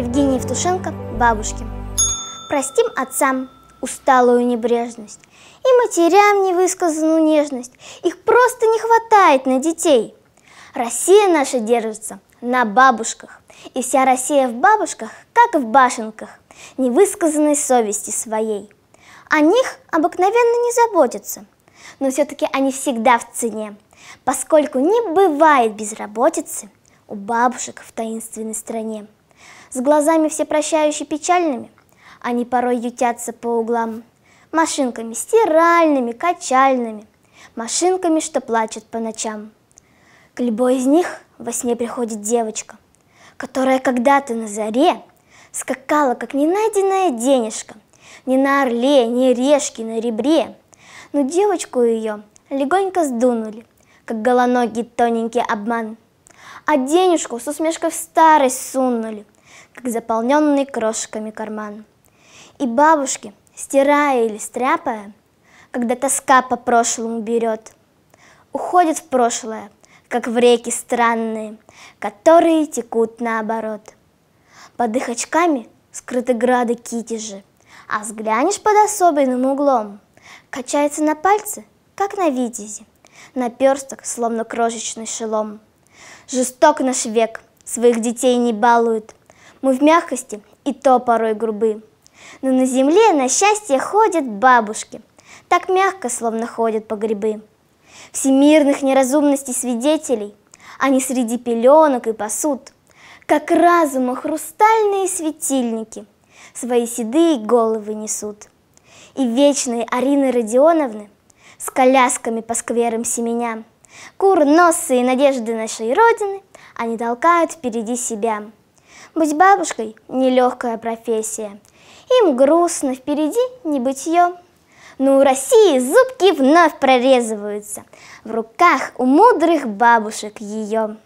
Евгений Евтушенко бабушке. Простим отцам усталую небрежность и матерям невысказанную нежность. Их просто не хватает на детей. Россия наша держится на бабушках. И вся Россия в бабушках, как и в башенках, невысказанной совести своей. О них обыкновенно не заботятся, но все-таки они всегда в цене, поскольку не бывает безработицы у бабушек в таинственной стране. С глазами всепрощающе печальными они порой ютятся по углам. Машинками стиральными, качальными, машинками, что плачут по ночам. К любой из них во сне приходит девочка, которая когда-то на заре скакала, как ненайденная денежка, ни на орле, ни решке, на ребре. Но девочку ее легонько сдунули, как голоногий тоненький обман. А денежку с усмешкой в старость сунули, как заполненный крошками карман. И бабушки, стирая или стряпая, когда тоска по прошлому берет, уходят в прошлое, как в реки странные, которые текут наоборот. Под их очками скрыты грады китежи, а взглянешь под особенным углом, качается на пальце, как на витязи, наперсток, словно крошечный шелом. Жесток наш век, своих детей не балует, мы в мягкости, и то порой грубы. Но на земле на счастье ходят бабушки, Так мягко, словно ходят по грибы. Всемирных неразумностей свидетелей Они среди пеленок и посуд, Как разума хрустальные светильники Свои седые головы несут. И вечные Арины Родионовны С колясками по скверам семеня, и надежды нашей Родины Они толкают впереди себя — быть бабушкой – нелегкая профессия. Им грустно, впереди небытие. Но ну, у России зубки вновь прорезываются В руках у мудрых бабушек ее.